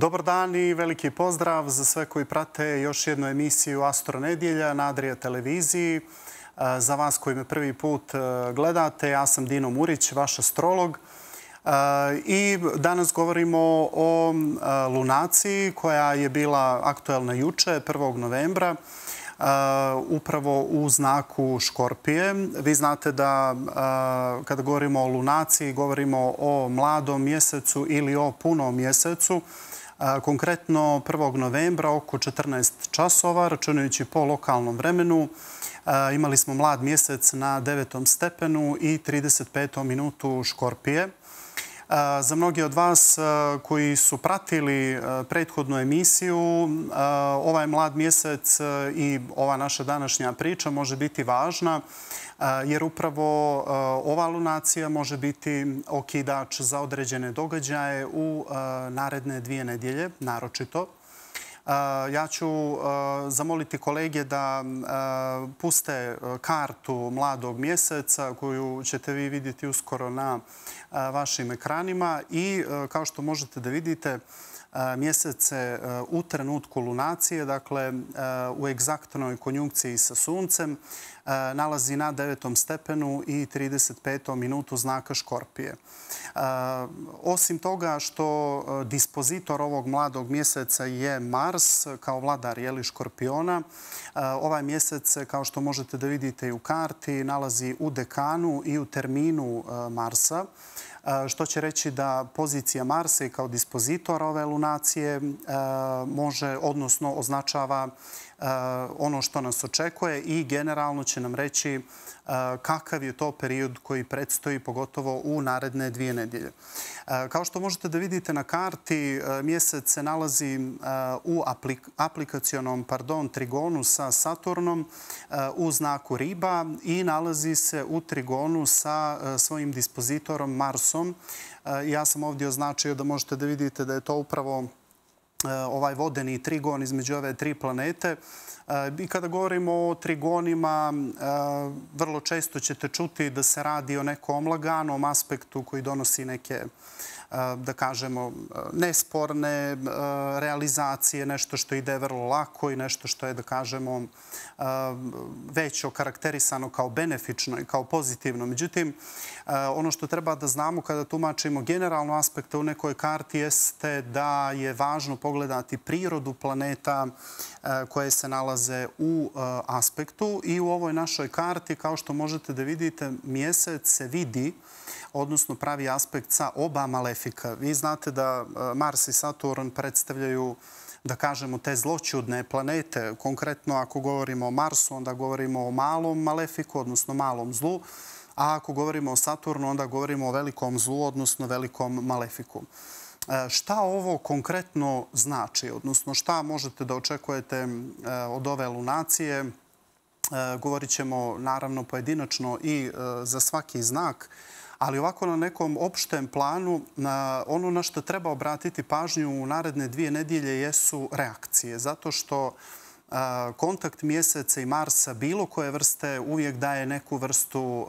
Dobar dan i veliki pozdrav za sve koji prate još jednu emisiju Astro Nedjelja na Adria Televiziji. E, za vas koji me prvi put e, gledate, ja sam Dino Murić, vaš astrolog. E, I danas govorimo o lunaciji koja je bila aktuelna juče, 1. novembra, upravo u znaku Škorpije. Vi znate da kada govorimo o lunaciji, govorimo o mladom mjesecu ili o punom mjesecu, konkretno 1. novembra oko 14 časova, računajući po lokalnom vremenu. Imali smo mlad mjesec na 9. stepenu i 35. minutu škorpije. Za mnogi od vas koji su pratili prethodnu emisiju, ovaj mlad mjesec i ova naša današnja priča može biti važna jer upravo ova lunacija može biti okidač za određene događaje u naredne dvije nedjelje, naročito. Ja ću zamoliti kolege da puste kartu mladog mjeseca koju ćete vi vidjeti uskoro na vašim ekranima i kao što možete da vidite, mjesece e, u trenutku lunacije, dakle e, u egzaktnoj konjunkciji sa suncem, e, nalazi na devetom stepenu i 35. minutu znaka Škorpije. Osim toga što dispozitor ovog mladog mjeseca je Mars kao vladar jeli Škorpiona, ovaj mjesec, kao što možete da vidite i u karti, nalazi u dekanu i u terminu Marsa što će reći da pozicija Marsa kao dispozitora ove lunacije može, odnosno označava Eh, ono što nas očekuje i generalno će nam reći eh, kakav je to period koji predstoji pogotovo u naredne dvije nedjelje. Eh, kao što možete da vidite na karti, mjesec se nalazi u aplikacijonom trigonu sa Saturnom u znaku riba i nalazi se u trigonu sa svojim dispozitorom Marsom. Ja sam ovdje označio da možete da vidite da je to upravo Eh, ovaj vodeni trigon između ove tri planete. Eh, I kada govorimo o trigonima, eh, vrlo često ćete čuti da se radi o nekom laganom aspektu koji donosi neke da kažemo, nesporne realizacije, nešto što ide vrlo lako i nešto što je, da kažemo, već okarakterisano kao benefično i kao pozitivno. Međutim, ono što treba da znamo kada tumačimo generalno aspekte u nekoj karti jeste da je važno pogledati prirodu planeta koje se nalaze u aspektu i u ovoj našoj karti, kao što možete da vidite, mjesec se vidi odnosno pravi aspekt sa oba malefika. Vi znate da e, Mars i Saturn predstavljaju da kažemo, te zloćudne planete, konkretno ako govorimo o Marsu, onda govorimo o malom malefiku, odnosno malom zlu, a ako govorimo o Saturnu, onda govorimo o velikom zlu, odnosno velikom malefiku. E, šta ovo konkretno znači, odnosno šta možete da očekujete e, od ove lunacije? Govorit ćemo, naravno, pojedinačno i za svaki znak, ali ovako na nekom opštem planu, ono na što treba obratiti pažnju u naredne dvije nedjelje jesu reakcije, zato što kontakt mjeseca i Marsa bilo koje vrste uvijek daje neku vrstu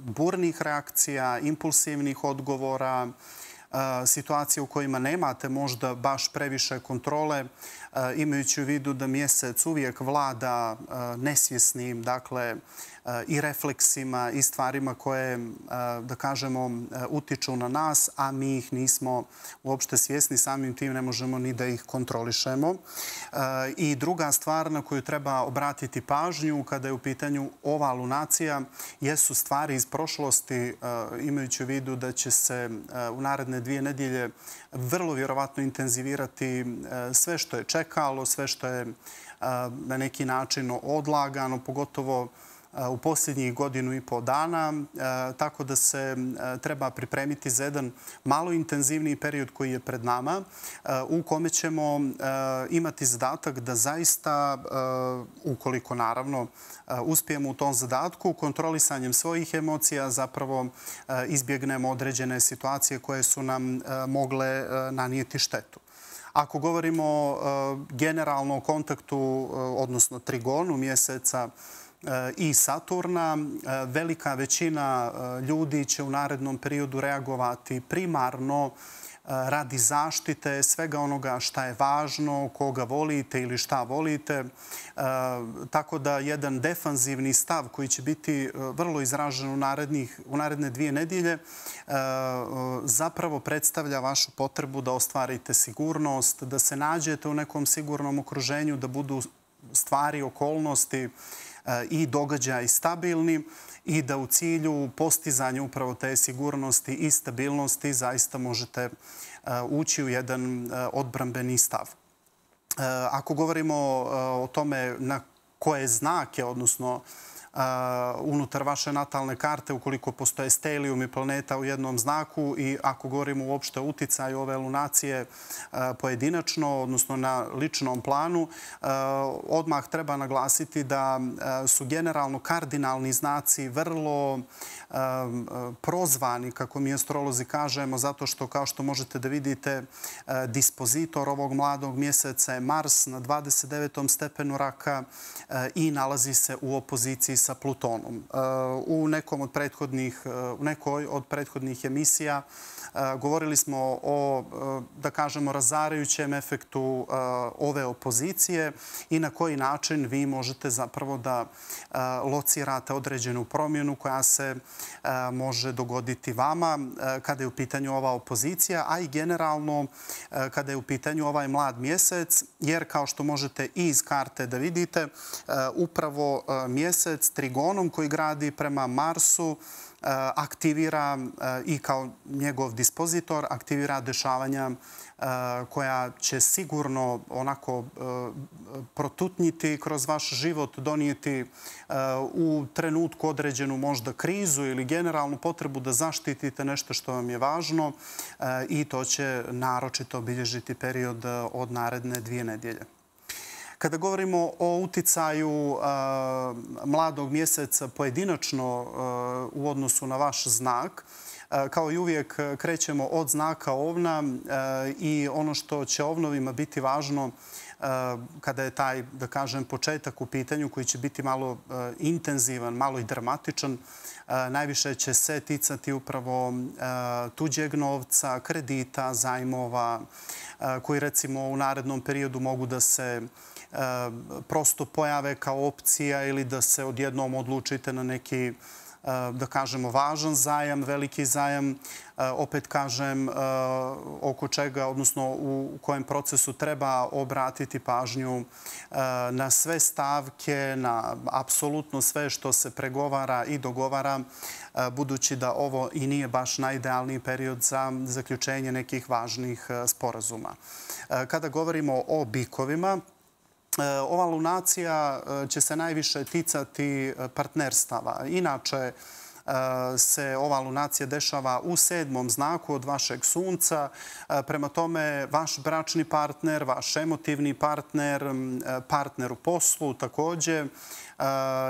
burnih reakcija, impulsivnih odgovora, situacije u kojima nemate možda baš previše kontrole, imajući u vidu da mjesec uvijek vlada nesvjesnim dakle, i refleksima i stvarima koje, da kažemo, utiču na nas, a mi ih nismo uopšte svjesni, samim tim ne možemo ni da ih kontrolišemo. I druga stvar na koju treba obratiti pažnju kada je u pitanju ova lunacija, jesu stvari iz prošlosti, imajući u vidu da će se u naredne dvije nedjelje vrlo vjerovatno intenzivirati sve što je čekano, čekalo, sve što je na neki način odlagano, pogotovo u posljednjih godinu i pol dana, tako da se treba pripremiti za jedan malo intenzivni period koji je pred nama, u kome ćemo imati zadatak da zaista, ukoliko naravno uspijemo u tom zadatku, kontrolisanjem svojih emocija zapravo izbjegnemo određene situacije koje su nam mogle nanijeti štetu. Ako govorimo e, generalno o kontaktu, e, odnosno trigonu mjeseca e, i Saturna, velika većina ljudi će u narednom periodu reagovati primarno radi zaštite svega onoga šta je važno, koga volite ili šta volite. E, tako da jedan defanzivni stav koji će biti e, vrlo izražen u naredne dvije nedjelje e, zapravo predstavlja vašu potrebu da ostvarite sigurnost, da se nađete u nekom sigurnom okruženju, da budu stvari, okolnosti i događaj stabilni i da u cilju postizanja upravo te sigurnosti i stabilnosti zaista možete e, ući u jedan e, odbrambeni stav. E, ako govorimo o tome na koje znake, odnosno stavljanje, unutar vaše natalne karte, ukoliko postoje stelium i planeta u jednom znaku i ako govorimo uopšte o uticaju ove lunacije pojedinačno, odnosno na ličnom planu, odmah treba naglasiti da su generalno kardinalni znaci vrlo prozvani, kako mi astrolozi kažemo, zato što, kao što možete da vidite, dispozitor ovog mladog mjeseca je Mars na 29. stepenu raka i nalazi se u opoziciji sa Plutonom. E, e, u nekoj od prethodnih emisija Govorili smo o, da kažemo, razarajućem efektu ove opozicije i na koji način vi možete zapravo da locirate određenu promjenu koja se može dogoditi vama kada je u pitanju ova opozicija, a i generalno kada je u pitanju ovaj mlad mjesec, jer kao što možete i iz karte da vidite, upravo mjesec trigonom koji gradi prema Marsu Eh, aktivira eh, i kao njegov dispozitor aktivira dešavanja eh, koja će sigurno onako protutniti kroz vaš život, donijeti u trenutku određenu možda krizu ili generalnu potrebu da zaštitite nešto što vam je važno i to će naročito obilježiti period od naredne dvije nedjelje. Kada govorimo o uticaju mladog mjeseca pojedinačno u odnosu na vaš znak, kao i uvijek krećemo od znaka ovna i ono što će ovnovima biti važno kada je taj, da kažem, početak u pitanju koji će biti malo intenzivan, malo i dramatičan, najviše će se ticati upravo tuđeg novca, kredita, zajmova, koji recimo u narednom periodu mogu da se izgledaju prosto pojave kao opcija ili da se odjednom odlučite na neki da kažemo, važan zajam, veliki zajam, opet kažem, oko čega, odnosno u kojem procesu treba obratiti pažnju na sve stavke, na apsolutno sve što se pregovara i dogovara, budući da ovo i nije baš najidealniji period za zaključenje nekih važnih sporazuma. Kada govorimo o bikovima, E, ova lunacija e, će se najviše ticati e, partnerstava. Inače, se ova lunacija dešava u sedmom znaku od vašeg sunca. Prema tome, vaš bračni partner, vaš emotivni partner, partner u poslu također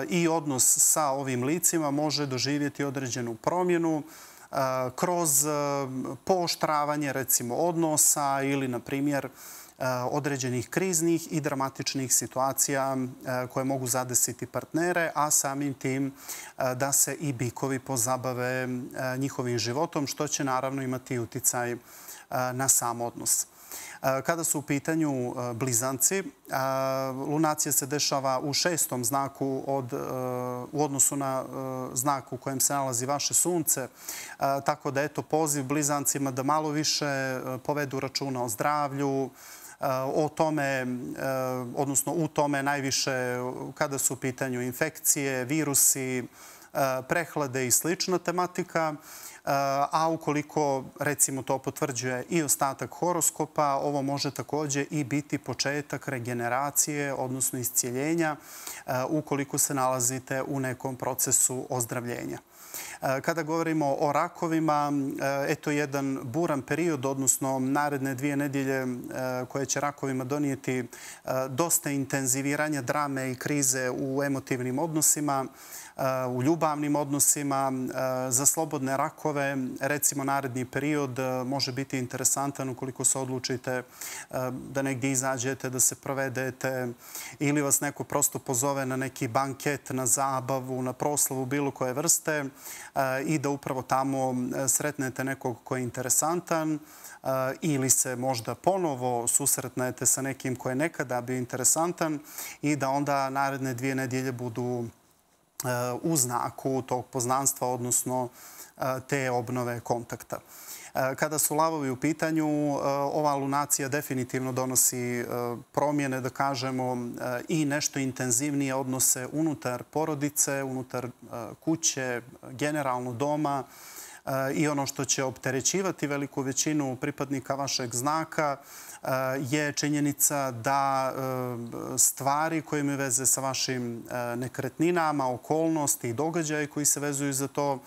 i odnos sa ovim licima može doživjeti određenu promjenu kroz poštravanje recimo odnosa ili, na primjer, Eh, određenih kriznih i dramatičnih situacija eh, koje mogu zadesiti partnere, a samim tim eh, da se i bikovi pozabave njihovim životom, što će naravno imati uticaj na sam odnos. Kada su u pitanju blizanci, lunacija se dešava u šestom znaku u odnosu na znak u kojem se nalazi vaše sunce. Tako da je to poziv blizancima da malo više povedu računa o zdravlju, Eh, o tome, eh, odnosno u tome najviše kada su u pitanju infekcije, virusi, eh, prehlade i slična tematika. A ukoliko, recimo, to potvrđuje i ostatak horoskopa, ovo može također i biti početak regeneracije, odnosno iscijeljenja, ukoliko se nalazite u nekom procesu ozdravljenja. E, kada govorimo o rakovima, e, eto jedan buran period, odnosno naredne dvije nedjelje e, koje će rakovima donijeti dosta intenziviranja drame i krize u emotivnim odnosima u ljubavnim odnosima, e, za slobodne rakove. Recimo, naredni period e, može biti interesantan ukoliko se odlučite e, da negdje izađete, da se provedete ili vas neko prosto pozove na neki banket, na zabavu, na proslavu, bilo koje vrste i da upravo tamo sretnete nekog koji je interesantan ili se možda ponovo susretnete sa nekim koji je nekada bio interesantan i da onda naredne dvije nedjelje budu u znaku tog poznanstva, odnosno e, te obnove kontakta. E, kada su lavovi u pitanju, e, ova lunacija definitivno donosi promjene, da kažemo, i nešto intenzivnije odnose unutar porodice, unutar kuće, generalno doma, i ono što će opterećivati veliku većinu pripadnika vašeg znaka e, je činjenica da e, stvari koje imaju veze sa vašim e, nekretninama, okolnosti i događaje koji se vezuju za to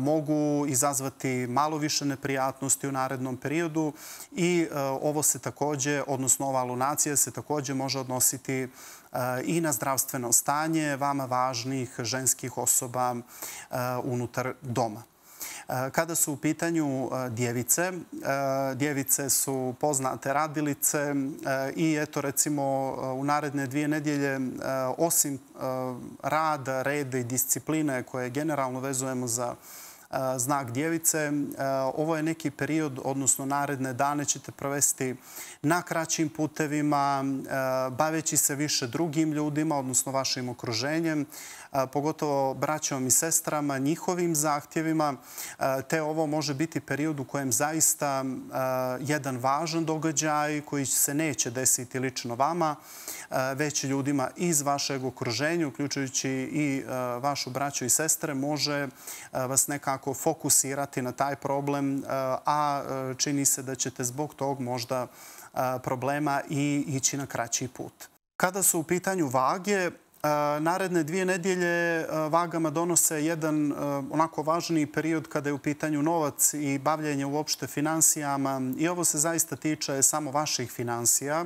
mogu izazvati malo više neprijatnosti u narednom periodu i ovo se takođe, odnosno ova lunacija se takođe može odnositi i na zdravstveno stanje vama važnih ženskih osoba unutar doma. E, kada su u pitanju e, djevice, e, djevice su poznate radilice i eto recimo u naredne dvije nedjelje osim rada, reda i discipline koje generalno vezujemo za djevice, znak djevice. Ovo je neki period, odnosno naredne dane ćete provesti na kraćim putevima, baveći se više drugim ljudima, odnosno vašim okruženjem, pogotovo braćom i sestrama, njihovim zahtjevima. Te ovo može biti period u kojem zaista jedan važan događaj koji se neće desiti lično vama, već ljudima iz vašeg okruženja, uključujući i vašu braću i sestre, može vas nekako nekako fokusirati na taj problem, e, a e, čini se da ćete zbog tog možda e, problema i ići na kraći put. Kada su u pitanju vage, naredne dvije nedjelje vagama donose jedan onako važni period kada je u pitanju novac i bavljenje uopšte financijama. I ovo se zaista tiče samo vaših financija.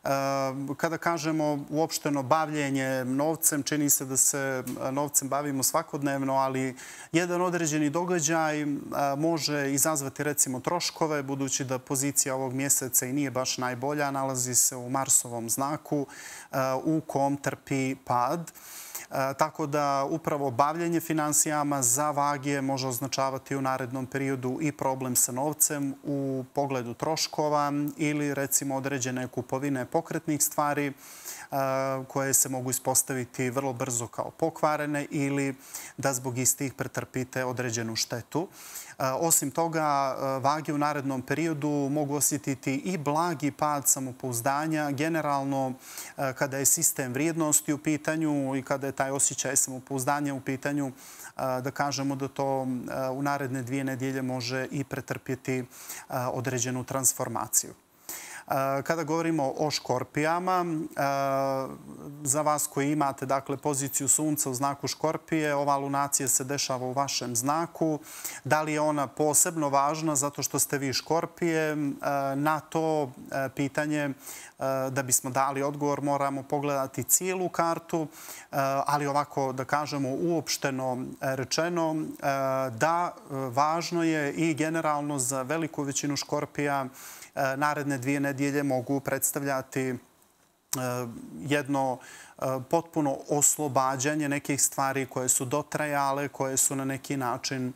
Ehm, kada kažemo uopšteno bavljenje novcem, čini se da se e, novcem bavimo svakodnevno, ali jedan određeni događaj e, može izazvati recimo troškove, budući da pozicija ovog mjeseca i nije baš najbolja, nalazi se u Marsovom znaku e, u kom trpi pad. E, tako da upravo bavljanje financijama za vagije može označavati u narednom periodu i problem sa novcem u pogledu troškova ili recimo određene kupovine pokretnih stvari e, koje se mogu ispostaviti vrlo brzo kao pokvarene ili da zbog istih pretrpite određenu štetu. E, osim toga, vage u narednom periodu mogu osjetiti i blagi pad samopouzdanja. Generalno, kada je sistem vrijednosti u pitanju i kada je taj osjećaj samopouzdanja u pitanju, da kažemo da to u naredne dvije nedjelje može i pretrpjeti određenu transformaciju. Kada govorimo o škorpijama, za vas koji imate dakle, poziciju sunca u znaku škorpije, ova lunacija se dešava u vašem znaku. Da li je ona posebno važna zato što ste vi škorpije? Na to pitanje, da bismo dali odgovor, moramo pogledati cijelu kartu. Ali ovako, da kažemo, uopšteno rečeno, da, važno je i generalno za veliku većinu škorpija škorpija E, naredne dvije nedjelje mogu predstavljati e, jedno e, potpuno oslobađanje nekih stvari koje su dotrajale, koje su na neki način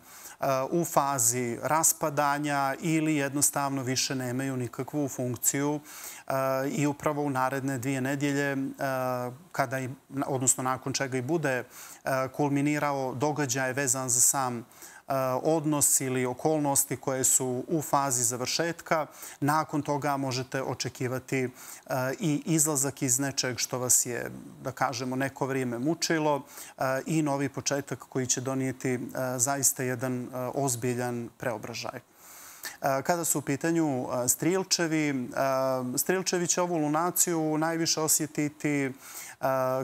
u fazi raspadanja ili jednostavno više nemaju nikakvu funkciju. I upravo u naredne dvije nedjelje, kada i, odnosno nakon čega i bude kulminirao događaj vezan za sam E, odnos ili okolnosti koje su u fazi završetka. Nakon toga možete očekivati e, i izlazak iz nečeg što vas je, da kažemo, neko vrijeme mučilo e, i novi početak koji će donijeti zaista jedan ozbiljan preobražaj. E, kada su u pitanju e, strilčevi. E, strilčevi će ovu lunaciju najviše osjetiti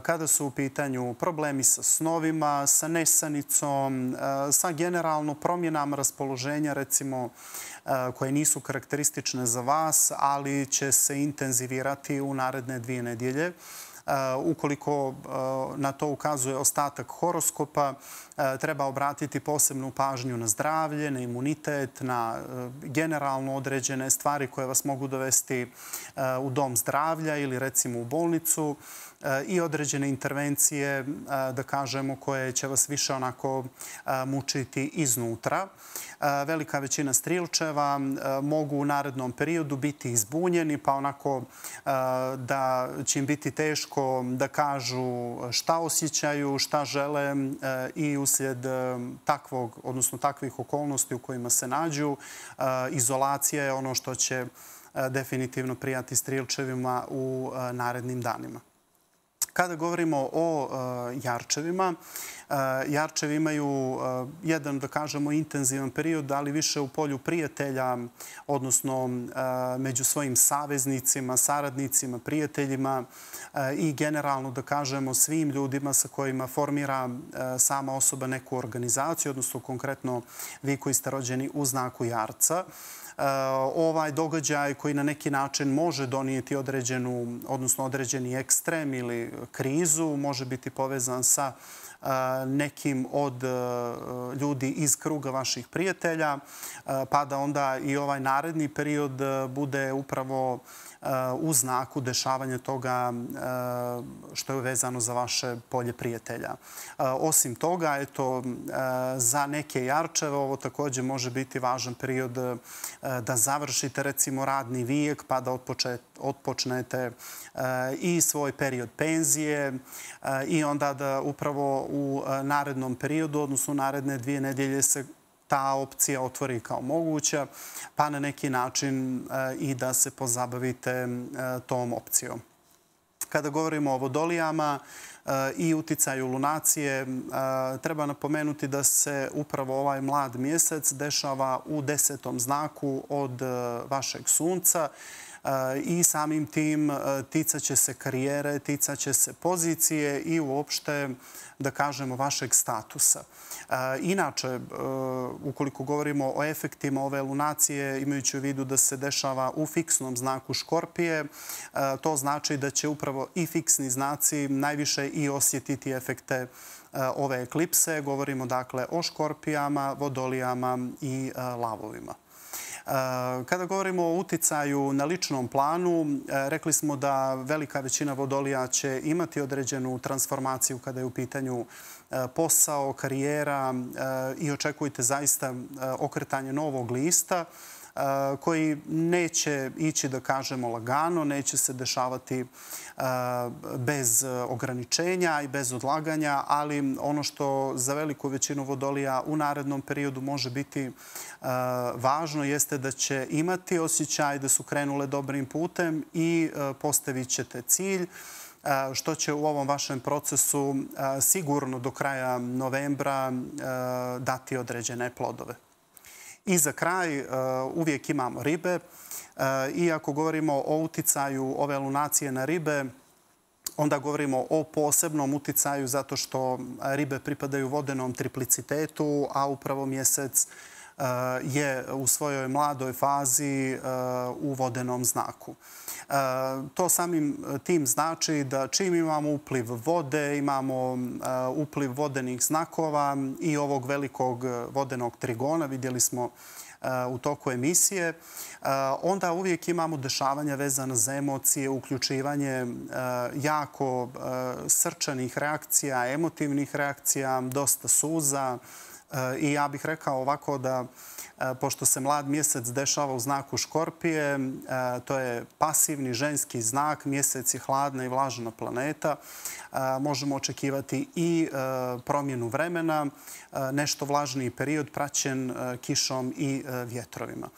kada su u pitanju problemi sa snovima, sa nesanicom, sa generalno promjenama raspoloženja, recimo, koje nisu karakteristične za vas, ali će se intenzivirati u naredne dvije nedjelje. Eh, ukoliko eh, na to ukazuje ostatak horoskopa, eh, treba obratiti posebnu pažnju na zdravlje, na imunitet, na generalno određene stvari koje vas mogu dovesti u dom zdravlja ili recimo u bolnicu i određene intervencije, da kažemo, koje će vas više onako mučiti iznutra. E, velika većina strilčeva e, mogu u narednom periodu biti izbunjeni, pa onako e, da će im biti teško da kažu šta osjećaju, šta žele i uslijed takvog, odnosno takvih okolnosti u kojima se nađu. Izolacija je ono što će definitivno prijati strilčevima u narednim danima. Kada govorimo o eh, jarčevima, eh, jarčevi imaju eh, jedan, da kažemo, intenzivan period, ali više u polju prijatelja, odnosno među svojim saveznicima, saradnicima, prijateljima i generalno, da kažemo, svim ljudima sa kojima formira sama osoba neku organizaciju, odnosno konkretno vi koji ste rođeni u znaku jarca ovaj događaj koji na neki način može donijeti određenu, odnosno određeni ekstrem ili krizu, može biti povezan sa nekim od ljudi iz kruga vaših prijatelja, pa da onda i ovaj naredni period bude upravo Eh, u znaku dešavanja toga eh, što je vezano za vaše polje prijatelja. Eh, osim toga, eto, za neke jarčeve ovo također može biti važan period da završite recimo radni vijek pa da otpočnete i svoj period penzije i onda da upravo u narednom periodu, odnosno u naredne dvije nedjelje se ta opcija otvori kao moguća, pa na neki način eh, i da se pozabavite eh, tom opcijom. Kada govorimo o vodolijama eh, i uticaju lunacije, treba napomenuti da se upravo ovaj mlad mjesec dešava u desetom znaku od vašeg sunca i samim tim e, ticaće se karijere, ticaće se pozicije i uopšte, da kažemo, vašeg statusa. E, inače, e, ukoliko govorimo o efektima ove lunacije, imajući u vidu da se dešava u fiksnom znaku škorpije, to znači da će upravo i fiksni znaci najviše i osjetiti efekte ove eklipse. Govorimo dakle o škorpijama, vodolijama i lavovima. Kada govorimo o uticaju na ličnom planu, e, rekli smo da velika većina vodolija će imati određenu transformaciju kada je u pitanju e, posao, karijera e, i očekujte zaista okretanje novog lista koji neće ići, da kažemo, lagano, neće se dešavati bez ograničenja i bez odlaganja, ali ono što za veliku većinu vodolija u narednom periodu može biti važno jeste da će imati osjećaj da su krenule dobrim putem i postavit ćete cilj što će u ovom vašem procesu sigurno do kraja novembra dati određene plodove. I za kraj eh, uvijek imamo ribe. Eh, Iako govorimo o uticaju ove lunacije na ribe, onda govorimo o posebnom uticaju zato što ribe pripadaju vodenom triplicitetu, a upravo mjesec eh, je u svojoj mladoj fazi u vodenom znaku. E, to samim e, tim znači da čim imamo upliv vode, imamo e, upliv vodenih znakova i ovog velikog vodenog trigona, vidjeli smo u toku emisije, onda uvijek imamo dešavanja vezana za emocije, uključivanje jako srčanih reakcija, emotivnih reakcija, dosta suza i ja bih rekao ovako da E, pošto se mlad mjesec dešava u znaku Škorpije, e, to je pasivni ženski znak, mjesec je hladna i vlažna planeta. E, možemo očekivati i promjenu vremena, nešto vlažniji period praćen kišom i vjetrovima.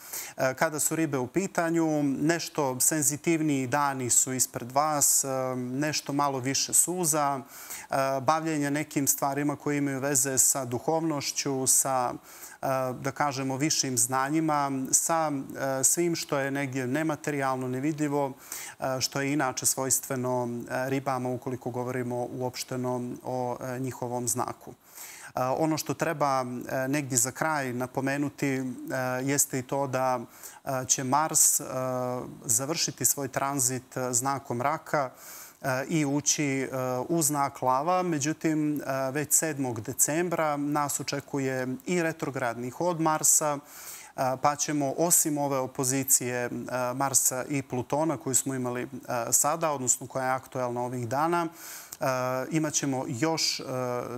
Kada su ribe u pitanju, nešto senzitivniji dani su ispred vas, nešto malo više suza, bavljenje nekim stvarima koje imaju veze sa duhovnošću, sa duhovnošću, da kažemo, višim znanjima, sa svim što je negdje nematerijalno, nevidljivo, što je inače svojstveno ribama ukoliko govorimo uopšteno o njihovom znaku. Ono što treba negdje za kraj napomenuti jeste i to da će Mars završiti svoj tranzit znakom raka i ući eh, u znak lava. Međutim, eh, već 7. decembra nas očekuje i retrogradni hod Marsa, eh, pa ćemo osim ove opozicije Marsa i Plutona koju smo imali sada, odnosno koja je aktuelna ovih dana, Eh, imaćemo još eh,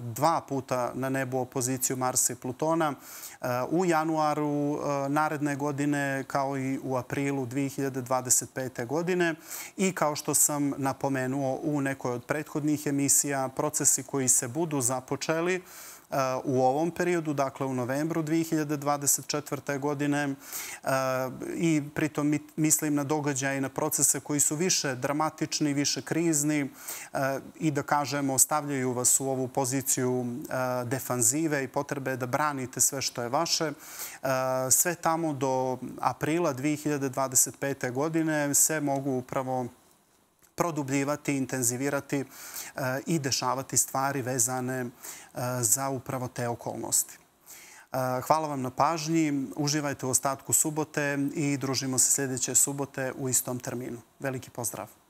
dva puta na nebu opoziciju Marsa i Plutona eh, u januaru naredne godine kao i u aprilu 2025. godine. I kao što sam napomenuo u nekoj od prethodnih emisija, procesi koji se budu započeli u ovom periodu, dakle u novembru 2024. godine e, i pritom mislim na događaje i na procese koji su više dramatični, više krizni e, i da kažemo stavljaju vas u ovu poziciju e, defanzive i potrebe da branite sve što je vaše. Sve tamo do aprila 2025. godine se mogu upravo produbljivati, intenzivirati e, i dešavati stvari vezane e, za upravo te okolnosti. E, hvala vam na pažnji, uživajte u ostatku subote i družimo se sljedeće subote u istom terminu. Veliki pozdrav!